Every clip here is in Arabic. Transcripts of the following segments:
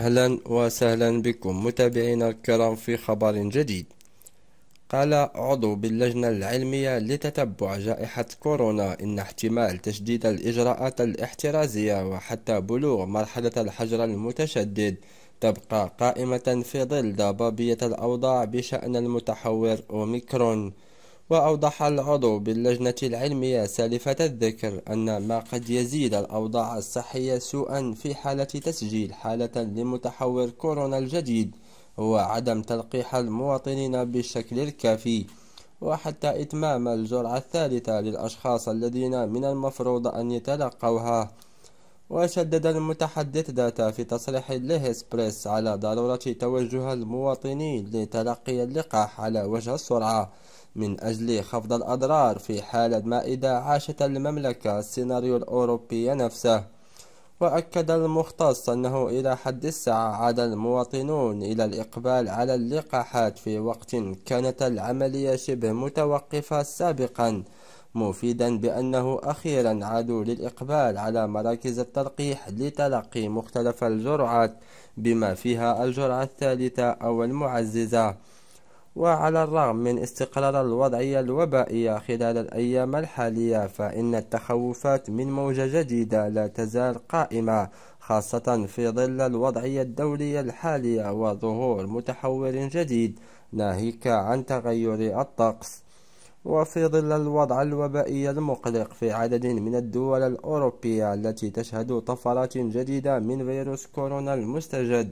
أهلا وسهلا بكم متابعينا الكرام في خبر جديد قال عضو باللجنة العلمية لتتبع جائحة كورونا إن احتمال تشديد الإجراءات الاحترازية وحتى بلوغ مرحلة الحجر المتشدد تبقى قائمة في ظل ضبابية الأوضاع بشأن المتحور أوميكرون وأوضح العضو باللجنة العلمية سالفة الذكر أن ما قد يزيد الأوضاع الصحية سوءا في حالة تسجيل حالة لمتحور كورونا الجديد هو عدم تلقيح المواطنين بالشكل الكافي وحتى إتمام الجرعة الثالثة للأشخاص الذين من المفروض أن يتلقوها وشدد المتحدث ذاته في تصريح له إسبريس على ضرورة توجه المواطنين لتلقي اللقاح على وجه السرعة من أجل خفض الأضرار في حالة ما إذا عاشت المملكة السيناريو الأوروبي نفسه وأكد المختص أنه إلى حد الساعة عاد المواطنون إلى الإقبال على اللقاحات في وقت كانت العملية شبه متوقفة سابقاً مفيدا بأنه أخيرا عادوا للإقبال على مراكز التلقيح لتلقي مختلف الجرعات بما فيها الجرعة الثالثة أو المعززة وعلى الرغم من استقرار الوضعية الوبائية خلال الأيام الحالية فإن التخوفات من موجة جديدة لا تزال قائمة خاصة في ظل الوضعية الدولية الحالية وظهور متحور جديد ناهيك عن تغير الطقس وفي ظل الوضع الوبائي المقلق في عدد من الدول الأوروبية التي تشهد طفرات جديدة من فيروس كورونا المستجد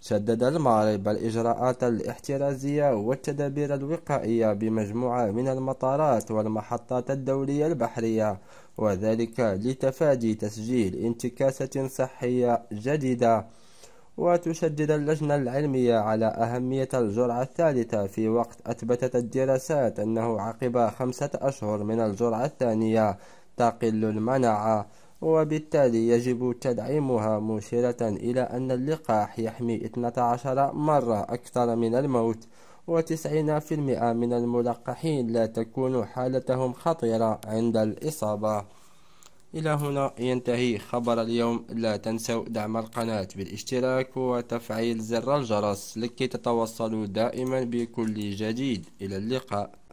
شدد المغرب الإجراءات الاحترازية والتدابير الوقائية بمجموعة من المطارات والمحطات الدولية البحرية وذلك لتفادي تسجيل انتكاسة صحية جديدة وتشدد اللجنة العلمية على أهمية الجرعة الثالثة في وقت أثبتت الدراسات أنه عقب خمسة أشهر من الجرعة الثانية تقل المناعة وبالتالي يجب تدعيمها مشيرة إلى أن اللقاح يحمي 12 مرة أكثر من الموت و في المئة من الملقحين لا تكون حالتهم خطيرة عند الإصابة إلى هنا ينتهي خبر اليوم لا تنسوا دعم القناة بالاشتراك وتفعيل زر الجرس لكي تتوصلوا دائما بكل جديد إلى اللقاء